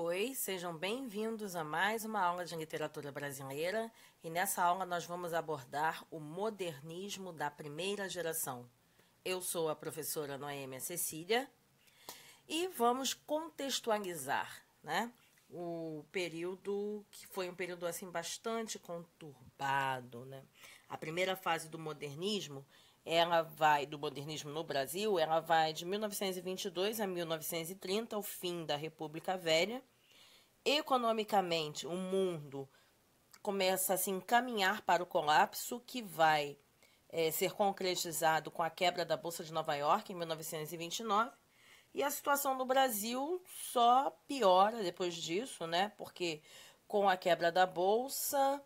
Oi, sejam bem-vindos a mais uma aula de literatura brasileira e nessa aula nós vamos abordar o modernismo da primeira geração. Eu sou a professora Noêmia Cecília e vamos contextualizar né, o período que foi um período assim bastante conturbado. Né? A primeira fase do modernismo ela vai do modernismo no Brasil, ela vai de 1922 a 1930, o fim da República Velha. Economicamente, o mundo começa a se encaminhar para o colapso que vai é, ser concretizado com a quebra da Bolsa de Nova York em 1929. E a situação no Brasil só piora depois disso, né? Porque com a quebra da Bolsa,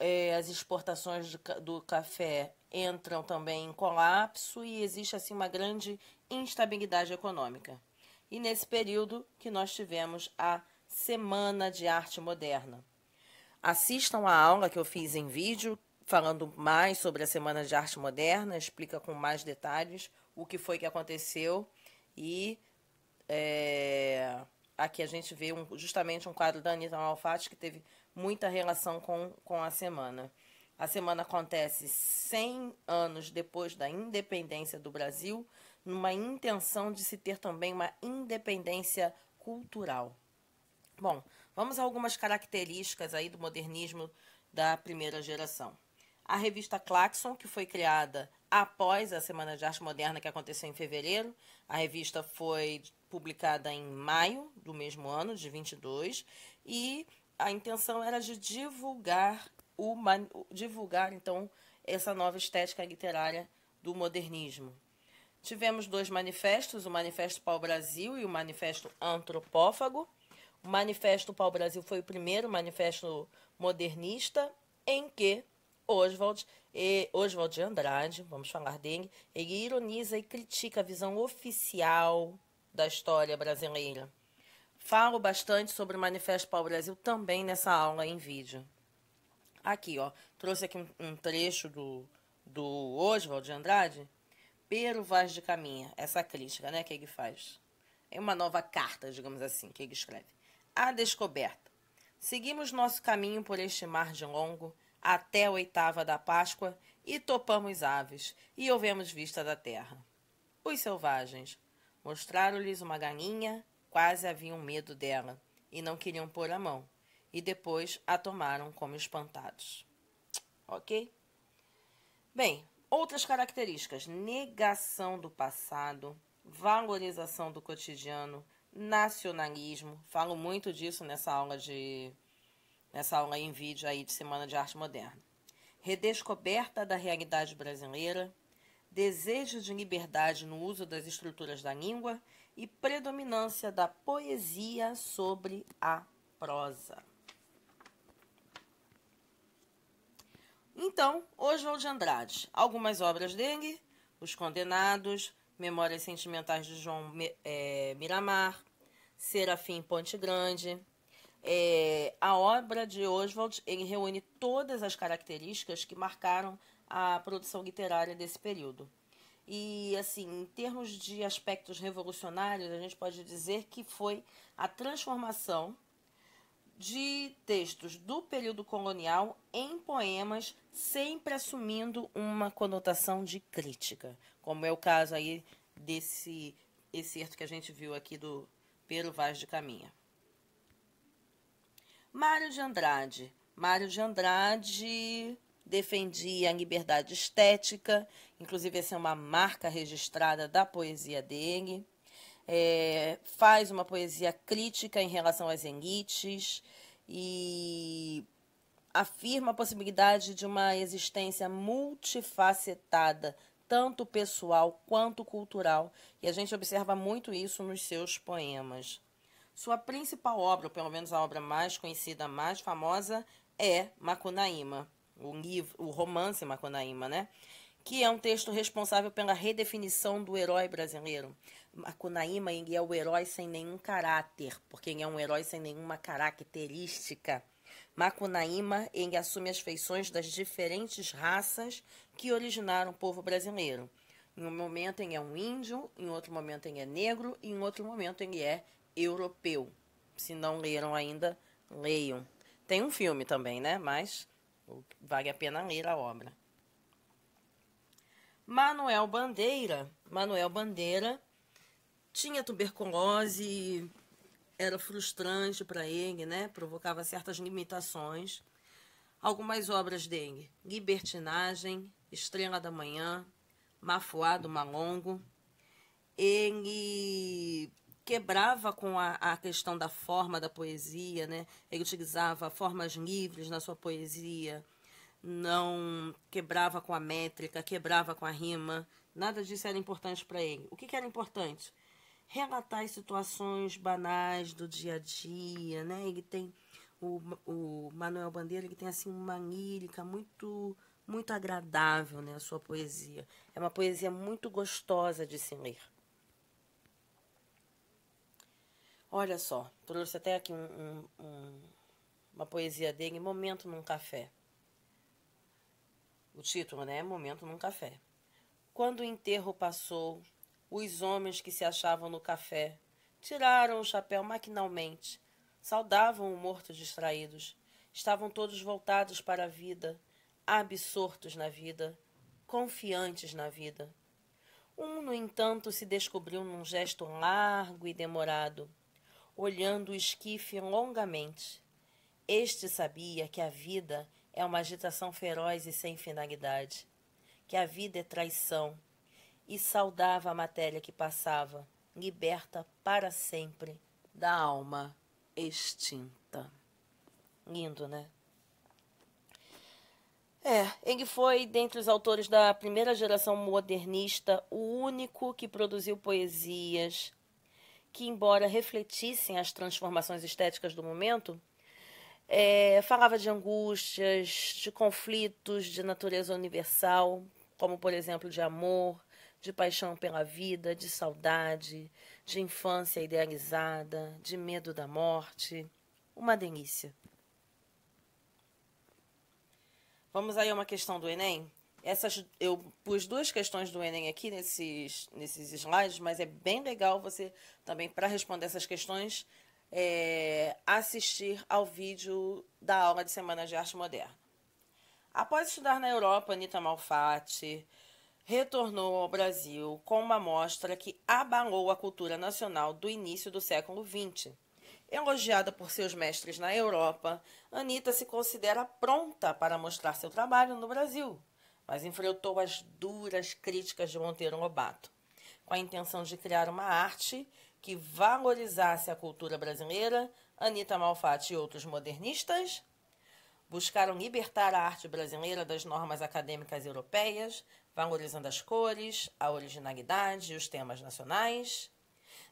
é, as exportações de, do café entram também em colapso e existe assim uma grande instabilidade econômica. E nesse período que nós tivemos a Semana de Arte Moderna. Assistam a aula que eu fiz em vídeo falando mais sobre a Semana de Arte Moderna, explica com mais detalhes o que foi que aconteceu e é, aqui a gente vê um, justamente um quadro da Anitta Malfatti que teve muita relação com, com a semana. A semana acontece 100 anos depois da independência do Brasil, numa intenção de se ter também uma independência cultural. Bom, vamos a algumas características aí do modernismo da primeira geração. A revista Claxon, que foi criada após a Semana de Arte Moderna que aconteceu em fevereiro, a revista foi publicada em maio do mesmo ano, de 22, e a intenção era de divulgar o divulgar então essa nova estética literária do modernismo. Tivemos dois manifestos, o Manifesto Pau Brasil e o Manifesto Antropófago. O Manifesto Pau Brasil foi o primeiro manifesto modernista em que Oswald, e, Oswald de Andrade, vamos falar dele, ele ironiza e critica a visão oficial da história brasileira Falo bastante sobre o Manifesto o Brasil também nessa aula em vídeo. Aqui, ó, trouxe aqui um, um trecho do, do Oswald de Andrade. Pero Vaz de Caminha, essa crítica né, que ele faz. É uma nova carta, digamos assim, que ele escreve. A descoberta. Seguimos nosso caminho por este mar de longo, até a oitava da Páscoa, e topamos aves, e ouvemos vista da terra. Os selvagens mostraram-lhes uma galinha Quase haviam medo dela e não queriam pôr a mão. E depois a tomaram como espantados. Ok? Bem, outras características: negação do passado, valorização do cotidiano, nacionalismo. Falo muito disso nessa aula de nessa aula em vídeo aí de Semana de Arte Moderna. Redescoberta da realidade brasileira, desejo de liberdade no uso das estruturas da língua e predominância da poesia sobre a prosa. Então, Oswald de Andrade, algumas obras dele, Os Condenados, Memórias Sentimentais de João é, Miramar, Serafim Ponte Grande. É, a obra de Oswald ele reúne todas as características que marcaram a produção literária desse período. E, assim, em termos de aspectos revolucionários, a gente pode dizer que foi a transformação de textos do período colonial em poemas, sempre assumindo uma conotação de crítica, como é o caso aí desse excerto que a gente viu aqui do Pedro Vaz de Caminha. Mário de Andrade. Mário de Andrade defendia a liberdade estética Inclusive, essa é uma marca registrada da poesia dele. É, faz uma poesia crítica em relação às enguites e afirma a possibilidade de uma existência multifacetada, tanto pessoal quanto cultural, e a gente observa muito isso nos seus poemas. Sua principal obra, ou pelo menos a obra mais conhecida, mais famosa, é Macunaíma, o, livro, o romance Macunaíma, né? que é um texto responsável pela redefinição do herói brasileiro. Macunaíma é o herói sem nenhum caráter, porque ele é um herói sem nenhuma característica. Macunaíma ele assume as feições das diferentes raças que originaram o povo brasileiro. Em um momento ele é um índio, em outro momento ele é negro, e em outro momento ele é europeu. Se não leram ainda, leiam. Tem um filme também, né? Mas vale a pena ler a obra. Manuel Bandeira, Manuel Bandeira tinha tuberculose, era frustrante para ele, né? Provocava certas limitações. Algumas obras dele: Libertinagem, Estrela da Manhã, Mafuá do Malongo. Ele quebrava com a, a, questão da forma da poesia, né? Ele utilizava formas livres na sua poesia, não quebrava com a métrica, quebrava com a rima, nada disso era importante para ele. O que, que, era importante? Relatar as situações banais do dia a dia, né? Ele tem o, o Manuel Bandeira, ele tem assim uma lírica muito muito agradável, né, a sua poesia. É uma poesia muito gostosa de se ler. Olha só, trouxe até aqui um, um, um, uma poesia dele, Momento num Café. O título, né? Momento num café. Quando o enterro passou, os homens que se achavam no café tiraram o chapéu maquinalmente, saudavam o morto distraídos. Estavam todos voltados para a vida, absortos na vida, confiantes na vida. Um, no entanto, se descobriu num gesto largo e demorado, olhando o esquife longamente. Este sabia que a vida é uma agitação feroz e sem finalidade, que a vida é traição, e saudava a matéria que passava, liberta para sempre da alma extinta. Lindo, né? É, ele foi, dentre os autores da primeira geração modernista, o único que produziu poesias que, embora refletissem as transformações estéticas do momento, é, falava de angústias, de conflitos de natureza universal, como por exemplo de amor, de paixão pela vida, de saudade, de infância idealizada, de medo da morte. Uma delícia. Vamos aí a uma questão do Enem? Essas, eu pus duas questões do Enem aqui nesses, nesses slides, mas é bem legal você também, para responder essas questões, é, assistir ao vídeo da aula de Semana de Arte Moderna. Após estudar na Europa, Anita Malfatti retornou ao Brasil com uma mostra que abalou a cultura nacional do início do século XX. Elogiada por seus mestres na Europa, Anita se considera pronta para mostrar seu trabalho no Brasil, mas enfrentou as duras críticas de Monteiro Lobato, com a intenção de criar uma arte que valorizasse a cultura brasileira, Anita Malfatti e outros modernistas buscaram libertar a arte brasileira das normas acadêmicas europeias, valorizando as cores, a originalidade e os temas nacionais.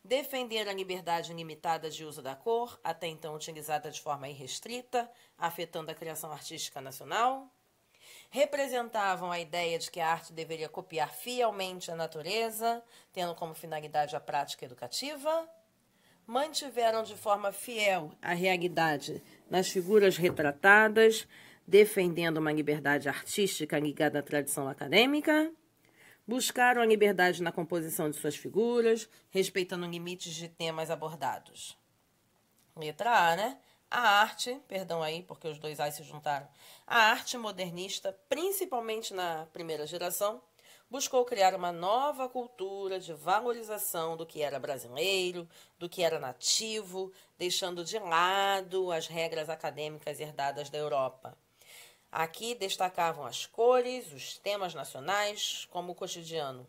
Defender a liberdade limitada de uso da cor, até então utilizada de forma irrestrita, afetando a criação artística nacional representavam a ideia de que a arte deveria copiar fielmente a natureza, tendo como finalidade a prática educativa, mantiveram de forma fiel a realidade nas figuras retratadas, defendendo uma liberdade artística ligada à tradição acadêmica, buscaram a liberdade na composição de suas figuras, respeitando limites de temas abordados. Letra A, né? A arte, perdão aí, porque os dois A's se juntaram, a arte modernista, principalmente na primeira geração, buscou criar uma nova cultura de valorização do que era brasileiro, do que era nativo, deixando de lado as regras acadêmicas herdadas da Europa. Aqui destacavam as cores, os temas nacionais, como o cotidiano.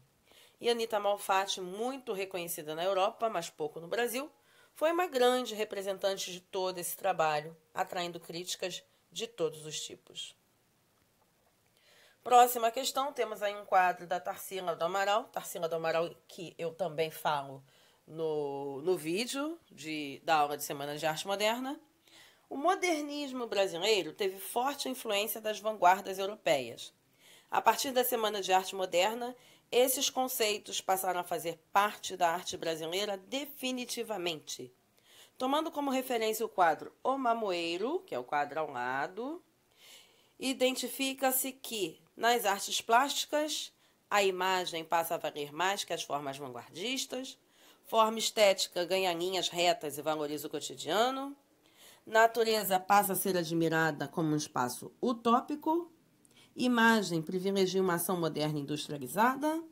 E Anita Malfatti, muito reconhecida na Europa, mas pouco no Brasil, foi uma grande representante de todo esse trabalho, atraindo críticas de todos os tipos. Próxima questão, temos aí um quadro da Tarsila do Amaral, Tarsila do Amaral que eu também falo no, no vídeo de, da aula de Semana de Arte Moderna. O modernismo brasileiro teve forte influência das vanguardas europeias. A partir da Semana de Arte Moderna, esses conceitos passaram a fazer parte da arte brasileira definitivamente, tomando como referência o quadro O Mamoeiro, que é o quadro ao lado, identifica-se que nas artes plásticas a imagem passa a valer mais que as formas vanguardistas, forma estética ganha linhas retas e valoriza o cotidiano, natureza passa a ser admirada como um espaço utópico Imagem privilegia uma ação moderna industrializada.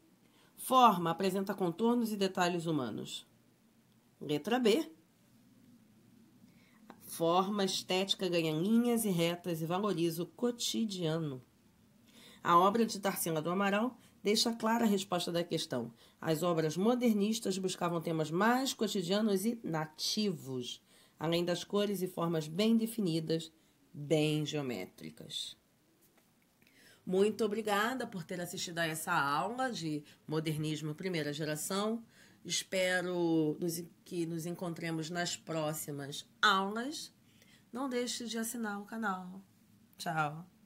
Forma apresenta contornos e detalhes humanos. Letra B. Forma estética ganha linhas e retas e valoriza o cotidiano. A obra de Tarsila do Amaral deixa clara a resposta da questão. As obras modernistas buscavam temas mais cotidianos e nativos, além das cores e formas bem definidas, bem geométricas. Muito obrigada por ter assistido a essa aula de modernismo primeira geração. Espero que nos encontremos nas próximas aulas. Não deixe de assinar o canal. Tchau.